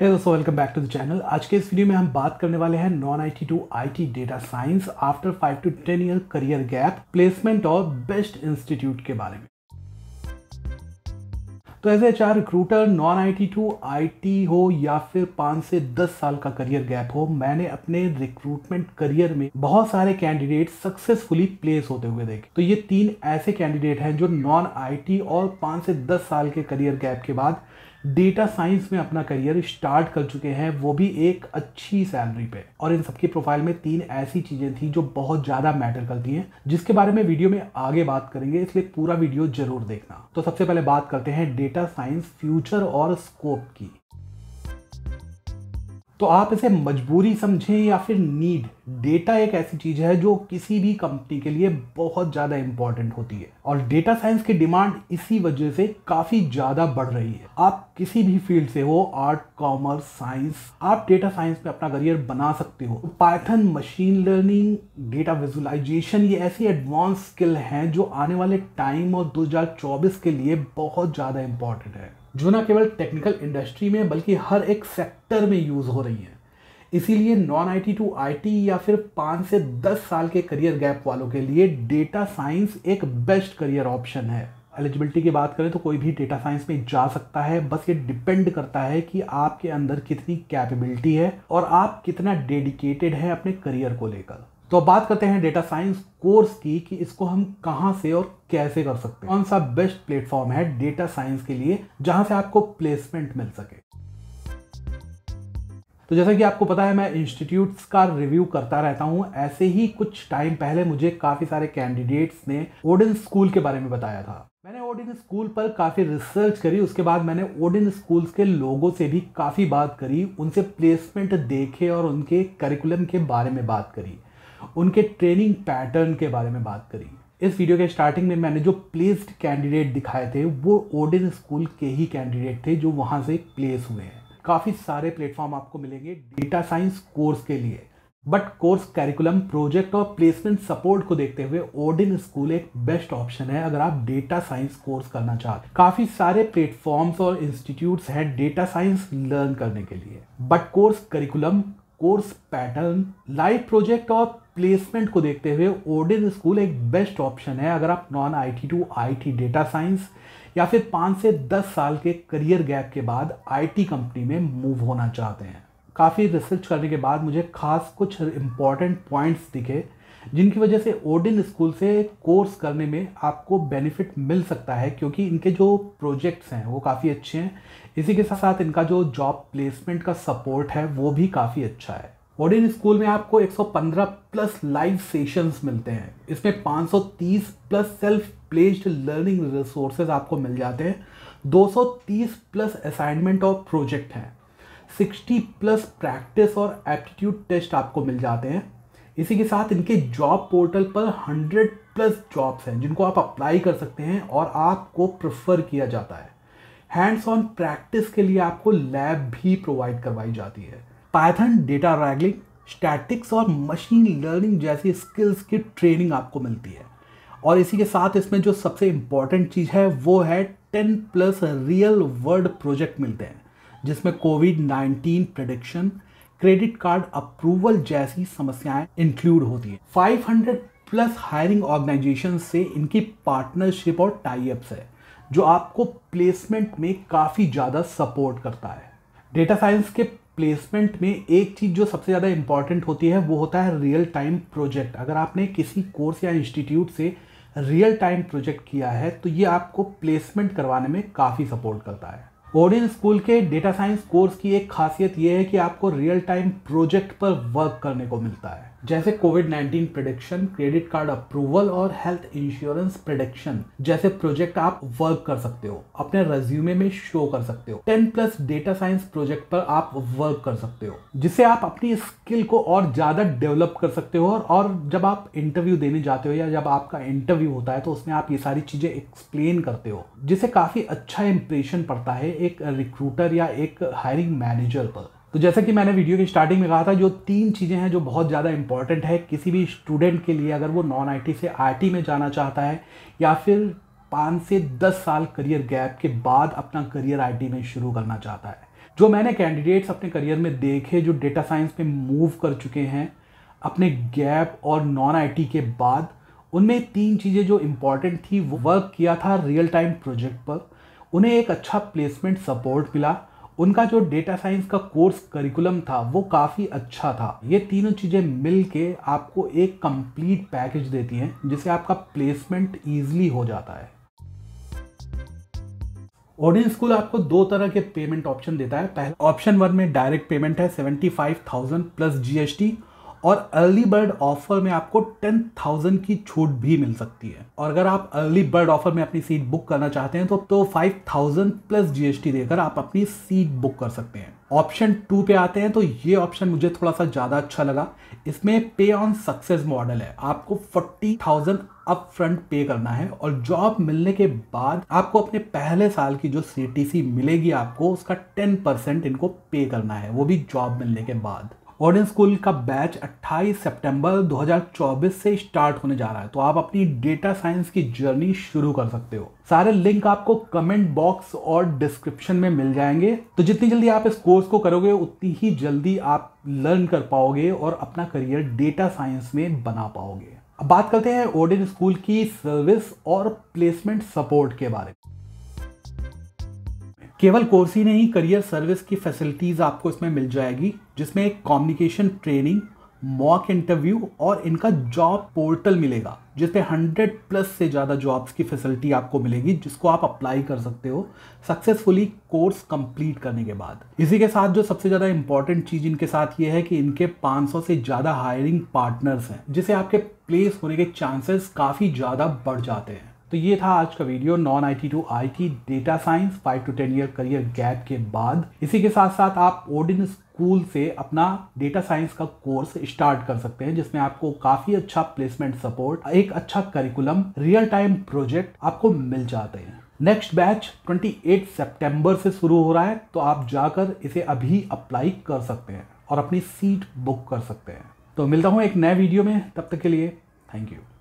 है दोस्तों welcome back to the channel आज के इस वीडियो में हम बात करने वाले हैं non IT to IT data science after five to ten year career gap placement और बेस्ट इंस्टीट्यूट के बारे में तो as H R recruiter non I T to I T हो या फिर पाँच से दस साल का करियर गैप हो मैंने अपने रिक्रूटमेंट करियर में बहुत सारे कैंडिडेट सक्सेसफुली प्लेस होते हुए देखे तो ये तीन ऐसे कैंडिडेट हैं जो नॉन आई टी और पाँच से दस साल के करियर गैप के बाद डेटा साइंस में अपना करियर स्टार्ट कर चुके हैं वो भी एक अच्छी सैलरी पे और इन सबकी प्रोफाइल में तीन ऐसी चीज़ें थी जो बहुत ज़्यादा मैटर करती हैं जिसके बारे में वीडियो में आगे बात करेंगे इसलिए पूरा वीडियो जरूर देखना तो सबसे पहले बात करते हैं डेटा साइंस फ्यूचर और स्कोप की तो आप इसे मजबूरी समझें या फिर नीड डेटा एक ऐसी चीज़ है जो किसी भी कंपनी के लिए बहुत ज़्यादा इंपॉर्टेंट होती है और डेटा साइंस की डिमांड इसी वजह से काफ़ी ज़्यादा बढ़ रही है आप किसी भी फील्ड से हो आर्ट कॉमर्स साइंस आप डेटा साइंस में अपना करियर बना सकते हो Python machine learning data visualisation ये ऐसी एडवांस स्किल हैं जो आने वाले टाइम और 2024 के लिए बहुत ज़्यादा इंपॉर्टेंट है जो ना केवल टेक्निकल इंडस्ट्री में बल्कि हर एक सेक्टर में यूज़ हो रही हैं इसीलिए नॉन आईटी टू आईटी या फिर पाँच से दस साल के करियर गैप वालों के लिए डेटा साइंस एक बेस्ट करियर ऑप्शन है एलिजिबिलिटी की बात करें तो कोई भी डेटा साइंस में जा सकता है बस ये डिपेंड करता है कि आपके अंदर कितनी कैपेबिलिटी है और आप कितना डेडिकेटेड है अपने करियर को लेकर तो अब बात करते हैं डेटा साइंस कोर्स की कि इसको हम कहां से और कैसे कर सकते हैं कौन सा बेस्ट प्लेटफॉर्म है डेटा साइंस के लिए जहां से आपको प्लेसमेंट मिल सके तो जैसा कि आपको पता है मैं इंस्टीट्यूट्स का रिव्यू करता रहता हूँ ऐसे ही कुछ टाइम पहले मुझे काफ़ी सारे कैंडिडेट्स ने ओडिन स्कूल के बारे में बताया था मैंने ओडिन स्कूल पर काफ़ी रिसर्च करी उसके बाद मैंने ओडिन स्कूल्स के लोगों से भी काफ़ी बात करी उनसे प्लेसमेंट देखे और उनके करिकुलम के बारे में बात करी उनके ट्रेनिंग पैटर्न के बारे में बात करी इस वीडियो के स्टार्टिंग में मैंने जो प्लेस्ड कैंडिडेट दिखाए थे वो ओडिन स्कूल के ही कैंडिडेट थे जो वहां से प्लेस हुए हैं काफ़ी सारे प्लेटफॉर्म आपको मिलेंगे डेटा साइंस कोर्स के लिए बट कोर्स कैरिकुलम प्रोजेक्ट और प्लेसमेंट सपोर्ट को देखते हुए ओडिन स्कूल एक बेस्ट ऑप्शन है अगर आप डेटा साइंस कोर्स करना चाहते हैं काफ़ी सारे प्लेटफॉर्म्स और इंस्टीट्यूट्स हैं डेटा साइंस लर्न करने के लिए but course curriculum course pattern live project और प्लेसमेंट को देखते हुए ओडिन स्कूल एक बेस्ट ऑप्शन है अगर आप non IT to IT data science या फिर पाँच से दस साल के करियर गैप के बाद आईटी कंपनी में मूव होना चाहते हैं काफ़ी रिसर्च करने के बाद मुझे खास कुछ इम्पॉर्टेंट पॉइंट्स दिखे जिनकी वजह से ओडिन स्कूल से कोर्स करने में आपको बेनिफिट मिल सकता है क्योंकि इनके जो प्रोजेक्ट्स हैं वो काफ़ी अच्छे हैं इसी के साथ साथ इनका जो जॉब प्लेसमेंट का सपोर्ट है वो भी काफ़ी अच्छा है ओडिन स्कूल में आपको 115 प्लस लाइव सेशंस मिलते हैं इसमें 530 plus self placed learning resources आपको मिल जाते हैं 230 प्लस असाइनमेंट और प्रोजेक्ट हैं 60 प्लस प्रैक्टिस और एप्टीट्यूड टेस्ट आपको मिल जाते हैं इसी के साथ इनके जॉब पोर्टल पर 100 प्लस जॉब्स हैं जिनको आप अप्लाई कर सकते हैं और आपको प्रेफर किया जाता है हैंड्स ऑन प्रैक्टिस के लिए आपको लैब भी प्रोवाइड करवाई जाती है पाइथन डेटा रैगलिंग स्टैटिक्स और मशीन लर्निंग जैसी स्किल्स की ट्रेनिंग आपको मिलती है और इसी के साथ इसमें जो सबसे इम्पॉर्टेंट चीज़ है वो है ten plus real world project मिलते हैं जिसमें COVID nineteen prediction credit card approval जैसी समस्याएं इंक्लूड होती हैं 500 प्लस हायरिंग ऑर्गेनाइजेशन से इनकी पार्टनरशिप और टाइप्स है जो आपको प्लेसमेंट में काफ़ी ज़्यादा सपोर्ट करता है डेटा साइंस के प्लेसमेंट में एक चीज़ जो सबसे ज़्यादा इंपॉर्टेंट होती है वो होता है रियल टाइम प्रोजेक्ट अगर आपने किसी कोर्स या इंस्टीट्यूट से रियल टाइम प्रोजेक्ट किया है तो ये आपको प्लेसमेंट करवाने में काफ़ी सपोर्ट करता है ओडिन स्कूल के डेटा साइंस कोर्स की एक खासियत ये है कि आपको रियल टाइम प्रोजेक्ट पर वर्क करने को मिलता है जैसे COVID 19 prediction credit card approval और हेल्थ इंश्योरेंस प्रिडिक्शन जैसे प्रोजेक्ट आप वर्क कर सकते हो अपने रेज्यूमे में शो कर सकते हो 10 प्लस डेटा साइंस प्रोजेक्ट पर आप वर्क कर सकते हो जिससे आप अपनी स्किल को और ज्यादा डेवलप कर सकते हो और जब आप इंटरव्यू देने जाते हो या जब आपका इंटरव्यू होता है तो उसमें आप ये सारी चीजें एक्सप्लेन करते हो जिसे काफी अच्छा इंप्रेशन पड़ता है एक रिक्रूटर या एक हायरिंग मैनेजर पर तो जैसा कि मैंने वीडियो की स्टार्टिंग में कहा था जो तीन चीज़ें हैं जो बहुत ज़्यादा इंपॉर्टेंट है किसी भी स्टूडेंट के लिए अगर वो नॉन आईटी से आईटी में जाना चाहता है या फिर पाँच से दस साल करियर गैप के बाद अपना करियर आईटी में शुरू करना चाहता है जो मैंने कैंडिडेट्स अपने करियर में देखे जो डेटा साइंस में मूव कर चुके हैं अपने गैप और नॉन आईटी के बाद उनमें तीन चीज़ें जो इम्पॉर्टेंट थी वो वर्क किया था रियल टाइम प्रोजेक्ट पर उन्हें एक अच्छा प्लेसमेंट सपोर्ट मिला उनका जो डेटा साइंस का कोर्स करिकुलम था वो काफ़ी अच्छा था ये तीनों चीज़ें मिल के आपको एक कंप्लीट पैकेज देती हैं जिससे आपका प्लेसमेंट ईजिली हो जाता है ऑडियंस स्कूल आपको दो तरह के पेमेंट ऑप्शन देता है पहला ऑप्शन वन में डायरेक्ट पेमेंट है seventy five thousand plus GST और अर्ली बर्ड ऑफर में आपको टेन थाउजेंड की छूट भी मिल सकती है और अगर आप अर्ली बर्ड ऑफर में अपनी सीट बुक करना चाहते हैं तो तो फाइव थाउजेंड प्लस जीएसटी देकर आप अपनी सीट बुक कर सकते हैं ऑप्शन टू पे आते हैं तो ये ऑप्शन मुझे थोड़ा सा ज़्यादा अच्छा लगा इसमें पे ऑन सक्सेस मॉडल है आपको फोर्टी थाउजेंड अप फ्रंट पे करना है और जॉब मिलने के बाद आपको अपने पहले साल की जो सी मिलेगी आपको उसका टेन परसेंट इनको पे करना है वो भी जॉब मिलने के बाद ऑडियंस स्कूल का बैच 28 सितंबर 2024 से स्टार्ट होने जा रहा है तो आप अपनी डेटा साइंस की जर्नी शुरू कर सकते हो सारे लिंक आपको कमेंट बॉक्स और डिस्क्रिप्शन में मिल जाएंगे तो जितनी जल्दी आप इस कोर्स को करोगे उतनी ही जल्दी आप लर्न कर पाओगे और अपना करियर डेटा साइंस में बना पाओगे अब बात करते हैं ओडिन स्कूल की सर्विस और प्लेसमेंट सपोर्ट के बारे में केवल कोर्स ही नहीं करियर सर्विस की फैसिलिटीज़ आपको इसमें मिल जाएगी जिसमें एक कम्युनिकेशन ट्रेनिंग मॉक इंटरव्यू और इनका जॉब पोर्टल मिलेगा जिसपे हंड्रेड प्लस से ज़्यादा जॉब्स की फैसिलिटी आपको मिलेगी जिसको आप अप्लाई कर सकते हो सक्सेसफुली कोर्स कंप्लीट करने के बाद इसी के साथ जो सबसे ज़्यादा इंपॉर्टेंट चीज़ इनके साथ ये है कि इनके 500 से ज़्यादा हायरिंग पार्टनर्स हैं जिसे आपके प्लेस होने के चांसेस काफ़ी ज़्यादा बढ़ जाते हैं तो ये था आज का video non I T to I T data science five to ten year career gap के बाद इसी के साथ साथ आप ओडिन स्कूल से अपना डेटा साइंस का कोर्स स्टार्ट कर सकते हैं जिसमें आपको काफी अच्छा प्लेसमेंट सपोर्ट एक अच्छा करिकुलम रियल टाइम प्रोजेक्ट आपको मिल जाते हैं नेक्स्ट बैच 28 सितंबर से शुरू हो रहा है तो आप जाकर इसे अभी अप्लाई कर सकते हैं और अपनी सीट बुक कर सकते हैं तो मिलता हूँ एक नए वीडियो में तब तक के लिए थैंक यू